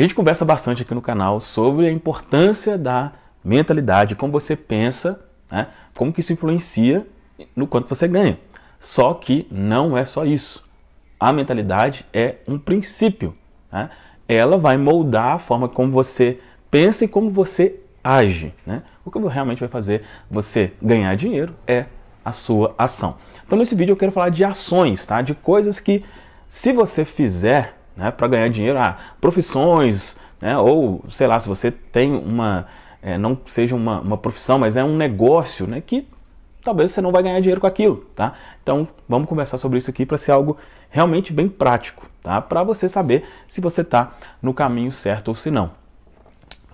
A gente conversa bastante aqui no canal sobre a importância da mentalidade, como você pensa, né? como que isso influencia no quanto você ganha. Só que não é só isso. A mentalidade é um princípio. Né? Ela vai moldar a forma como você pensa e como você age. Né? O que realmente vai fazer você ganhar dinheiro é a sua ação. Então, nesse vídeo eu quero falar de ações, tá? de coisas que, se você fizer, né, para ganhar dinheiro, ah, profissões, né, ou sei lá, se você tem uma, é, não seja uma, uma profissão, mas é um negócio né, que talvez você não vai ganhar dinheiro com aquilo, tá? Então vamos conversar sobre isso aqui para ser algo realmente bem prático, tá? Para você saber se você está no caminho certo ou se não.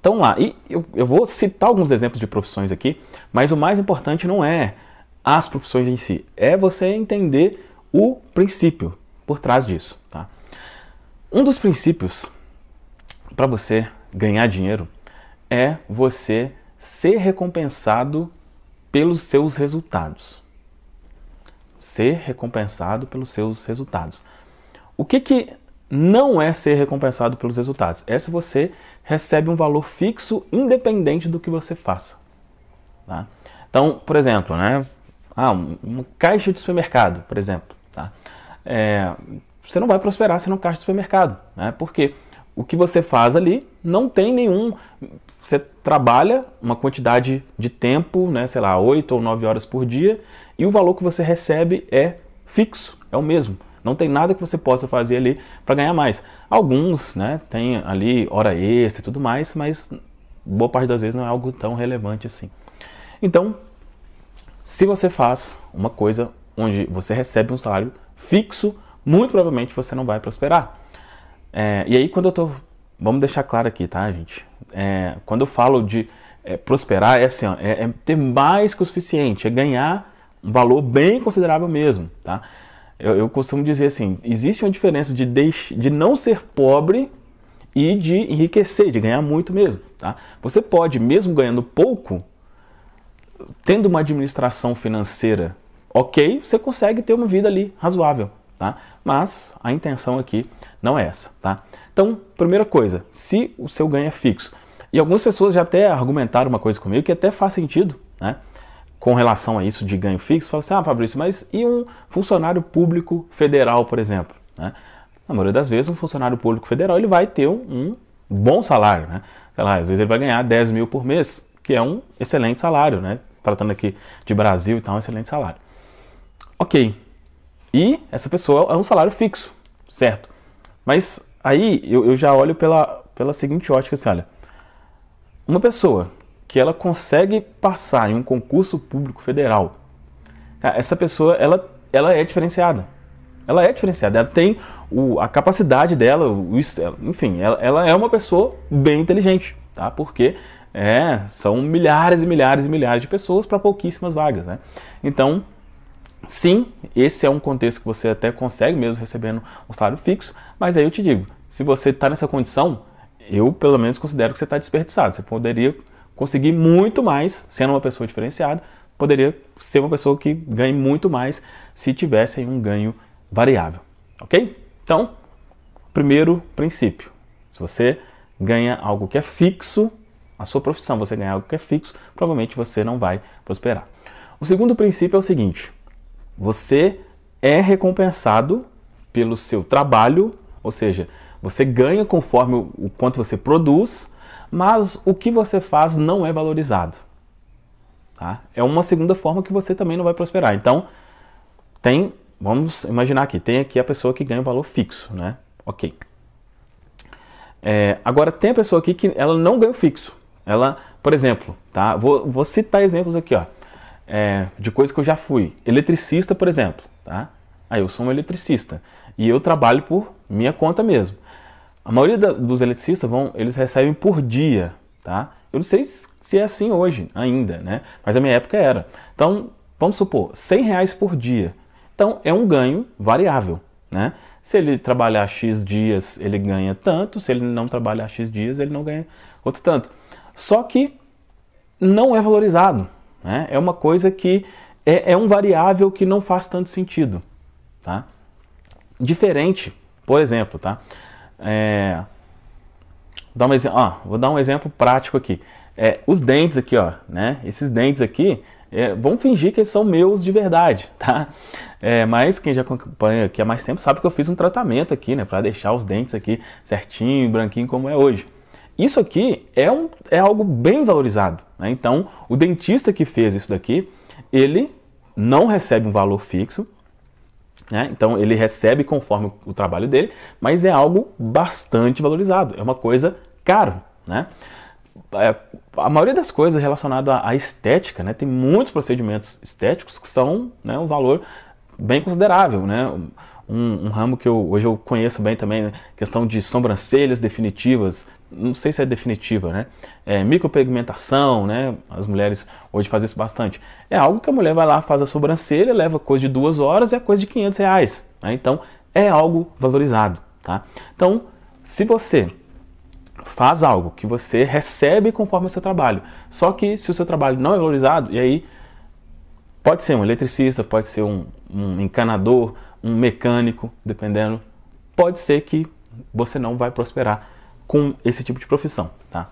Então lá, e eu, eu vou citar alguns exemplos de profissões aqui, mas o mais importante não é as profissões em si, é você entender o princípio por trás disso, tá? Um dos princípios para você ganhar dinheiro é você ser recompensado pelos seus resultados. Ser recompensado pelos seus resultados. O que, que não é ser recompensado pelos resultados? É se você recebe um valor fixo independente do que você faça. Tá? Então, por exemplo, né? ah, uma caixa de supermercado, por exemplo. Tá? É, você não vai prosperar se não caixa do supermercado, né? Porque o que você faz ali não tem nenhum. Você trabalha uma quantidade de tempo, né, sei lá, 8 ou 9 horas por dia, e o valor que você recebe é fixo, é o mesmo. Não tem nada que você possa fazer ali para ganhar mais. Alguns, né, tem ali hora extra e tudo mais, mas boa parte das vezes não é algo tão relevante assim. Então, se você faz uma coisa onde você recebe um salário fixo muito provavelmente você não vai prosperar. É, e aí, quando eu tô. Vamos deixar claro aqui, tá, gente? É, quando eu falo de é, prosperar, é assim, ó, é, é, ter mais que o suficiente, é ganhar um valor bem considerável mesmo, tá? Eu, eu costumo dizer assim: existe uma diferença de, deix... de não ser pobre e de enriquecer, de ganhar muito mesmo, tá? Você pode, mesmo ganhando pouco, tendo uma administração financeira ok, você consegue ter uma vida ali razoável, tá? Mas a intenção aqui não é essa, tá? Então, primeira coisa, se o seu ganho é fixo, e algumas pessoas já até argumentaram uma coisa comigo que até faz sentido, né? Com relação a isso de ganho fixo, fala assim, ah, Fabrício, mas e um funcionário público federal, por exemplo, né? Na maioria das vezes, um funcionário público federal ele vai ter um, bom salário, né? Sei lá, às vezes ele vai ganhar 10 mil por mês, que é um excelente salário, né? Tratando aqui de Brasil e então, tal, é um excelente salário. Ok, e essa pessoa é um salário fixo, certo? Mas aí eu, eu já olho pela, pela seguinte ótica assim, olha, uma pessoa que ela consegue passar em um concurso público federal, essa pessoa ela, ela é diferenciada. Ela é diferenciada, ela tem o, a capacidade dela, o, enfim, ela, ela, é uma pessoa bem inteligente, tá? Porque é, são milhares e milhares e milhares de pessoas para pouquíssimas vagas, né? Então, Sim, esse é um contexto que você até consegue mesmo recebendo um salário fixo, mas aí eu te digo, se você está nessa condição, eu pelo menos considero que você está desperdiçado. Você poderia conseguir muito mais sendo uma pessoa diferenciada, poderia ser uma pessoa que ganhe muito mais se tivesse um ganho variável, ok? Então, primeiro princípio: se você ganha algo que é fixo, a sua profissão, você ganha algo que é fixo, provavelmente você não vai prosperar. O segundo princípio é o seguinte você é recompensado pelo seu trabalho, ou seja, você ganha conforme o quanto você produz, mas o que você faz não é valorizado. Tá? É uma segunda forma que você também não vai prosperar. Então, tem, vamos imaginar aqui, tem aqui a pessoa que ganha um valor fixo, né? Ok. É, agora, tem a pessoa aqui que ela não ganha o fixo. Ela, por exemplo, tá? Vou, vou citar exemplos aqui, ó é, de coisas que eu já fui. Eletricista, por exemplo, tá? aí ah, eu sou um eletricista e eu trabalho por minha conta mesmo. A maioria da, dos eletricistas vão, eles recebem por dia, tá? Eu não sei se é assim hoje ainda, né? Mas a minha época era. Então, vamos supor, 100 reais por dia. Então, é um ganho variável, né? Se ele trabalhar X dias, ele ganha tanto. Se ele não trabalhar X dias, ele não ganha outro tanto. Só que não é valorizado. Né? É uma coisa que é, é um variável que não faz tanto sentido. Tá? Diferente, por exemplo, tá? É, dar um ó. vou dar um exemplo prático aqui. É, os dentes aqui, ó, né? Esses dentes aqui, é, vão fingir que são meus de verdade, tá? É, mas quem já acompanha aqui há mais tempo sabe que eu fiz um tratamento aqui, né? Para deixar os dentes aqui certinho, branquinho como é hoje. Isso aqui é, um, é algo bem valorizado. Né? Então, o dentista que fez isso daqui, ele não recebe um valor fixo, né? então ele recebe conforme o trabalho dele, mas é algo bastante valorizado, é uma coisa caro. Né? É, a maioria das coisas relacionadas à estética, né? tem muitos procedimentos estéticos que são né, um valor bem considerável. Né? um, um, ramo que eu, hoje eu conheço bem também, né? questão de sobrancelhas definitivas, não sei se é definitiva, né? É, micropigmentação, né? As mulheres hoje fazem isso bastante. É algo que a mulher vai lá, faz a sobrancelha, leva coisa de duas horas e é coisa de 500 reais. Né? Então, é algo valorizado, tá? Então, se você faz algo que você recebe conforme o seu trabalho, só que se o seu trabalho não é valorizado, e aí Pode ser um eletricista, pode ser um, um encanador, um mecânico, dependendo. Pode ser que você não vai prosperar com esse tipo de profissão, tá?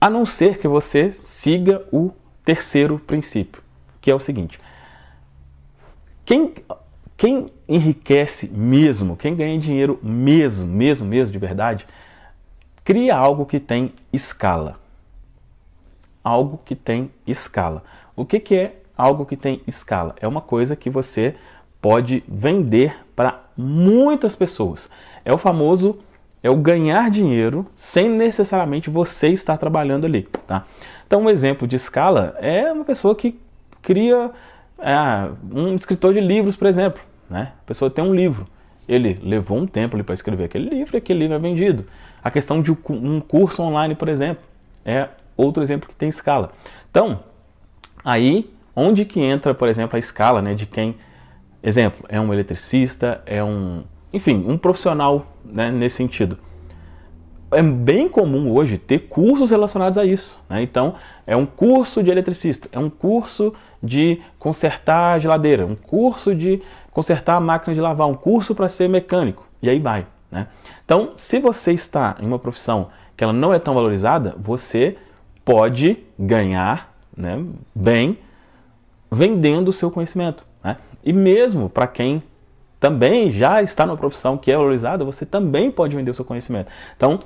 A não ser que você siga o terceiro princípio, que é o seguinte: quem, quem enriquece mesmo, quem ganha dinheiro mesmo, mesmo, mesmo de verdade, cria algo que tem escala algo que tem escala. O que, que é algo que tem escala? É uma coisa que você pode vender para muitas pessoas. É o famoso é o ganhar dinheiro sem necessariamente você estar trabalhando ali, tá? Então, um exemplo de escala é uma pessoa que cria é, um escritor de livros, por exemplo, né? A pessoa tem um livro, ele levou um tempo para escrever aquele livro e aquele livro é vendido. A questão de um curso online, por exemplo, é outro exemplo que tem escala. Então, aí onde que entra, por exemplo, a escala, né, de quem, exemplo, é um eletricista, é um, enfim, um profissional, né, nesse sentido. É bem comum hoje ter cursos relacionados a isso. Né? Então, é um curso de eletricista, é um curso de consertar geladeira, um curso de consertar a máquina de lavar, um curso para ser mecânico. E aí vai. Né? Então, se você está em uma profissão que ela não é tão valorizada, você pode ganhar né, bem vendendo o seu conhecimento. Né? E mesmo para quem também já está numa profissão que é valorizada, você também pode vender o seu conhecimento. Então,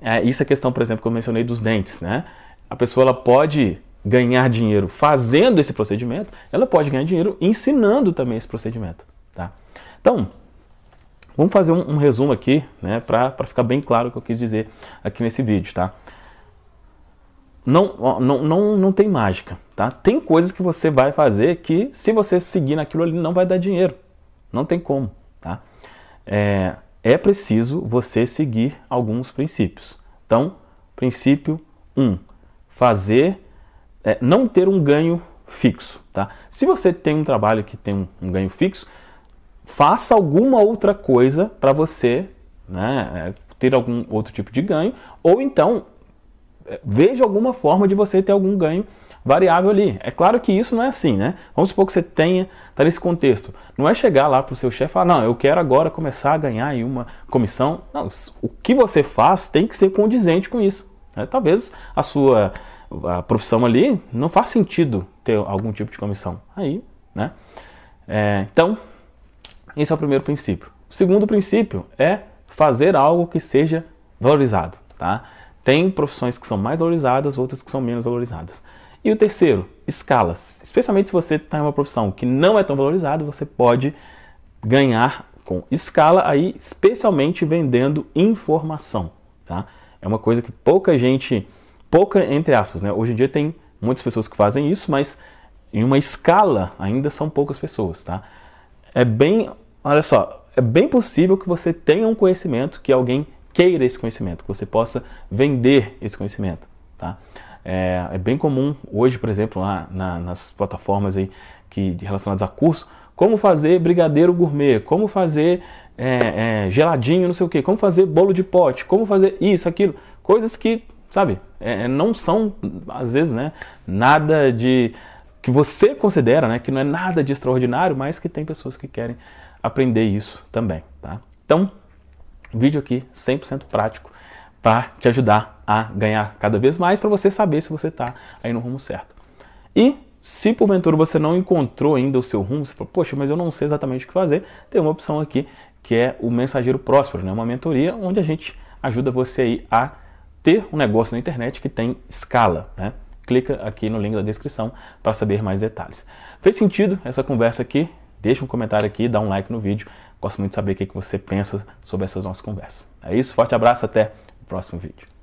é, isso é questão, por exemplo, que eu mencionei dos dentes. Né? A pessoa ela pode ganhar dinheiro fazendo esse procedimento, ela pode ganhar dinheiro ensinando também esse procedimento. Tá? Então, vamos fazer um, um resumo aqui, né, para ficar bem claro o que eu quis dizer aqui nesse vídeo. Tá? não, não, não, não tem mágica, tá? Tem coisas que você vai fazer que, se você seguir naquilo ali, não vai dar dinheiro. Não tem como, tá? É, é preciso você seguir alguns princípios. Então, princípio 1, um, fazer, é, não ter um ganho fixo, tá? Se você tem um trabalho que tem um, um ganho fixo, faça alguma outra coisa para você né, é, ter algum outro tipo de ganho, ou então veja alguma forma de você ter algum ganho variável ali. É claro que isso não é assim, né? Vamos supor que você tenha, tá nesse contexto. Não é chegar lá para o seu chefe e falar, não, eu quero agora começar a ganhar aí uma comissão. Não, o que você faz tem que ser condizente com isso. Né? Talvez a sua a profissão ali não faz sentido ter algum tipo de comissão. Aí, né? É, então, esse é o primeiro princípio. O segundo princípio é fazer algo que seja valorizado, tá? Tem profissões que são mais valorizadas, outras que são menos valorizadas. E o terceiro, escalas. Especialmente se você está em uma profissão que não é tão valorizada, você pode ganhar com escala aí, especialmente vendendo informação, tá? É uma coisa que pouca gente, pouca entre aspas, né? Hoje em dia tem muitas pessoas que fazem isso, mas em uma escala ainda são poucas pessoas, tá? É bem, olha só, é bem possível que você tenha um conhecimento que alguém queira esse conhecimento, que você possa vender esse conhecimento, tá? É, é bem comum hoje, por exemplo, lá na, nas plataformas aí que relacionadas a curso, como fazer brigadeiro gourmet, como fazer é, é, geladinho, não sei o que, como fazer bolo de pote, como fazer isso, aquilo, coisas que, sabe, é, é, não são, às vezes, né, nada de. que você considera, né, que não é nada de extraordinário, mas que tem pessoas que querem aprender isso também, tá? Então, vídeo aqui 100% prático para te ajudar a ganhar cada vez mais para você saber se você está aí no rumo certo. E se porventura você não encontrou ainda o seu rumo, você fala, poxa, mas eu não sei exatamente o que fazer, tem uma opção aqui que é o Mensageiro Próspero, né? uma mentoria onde a gente ajuda você aí a ter um negócio na internet que tem escala. Né? Clica aqui no link da descrição para saber mais detalhes. Fez sentido essa conversa aqui? Deixa um comentário aqui, dá um like no vídeo. Gosto muito de saber o que você pensa sobre essas nossas conversas. É isso, forte abraço, até o próximo vídeo.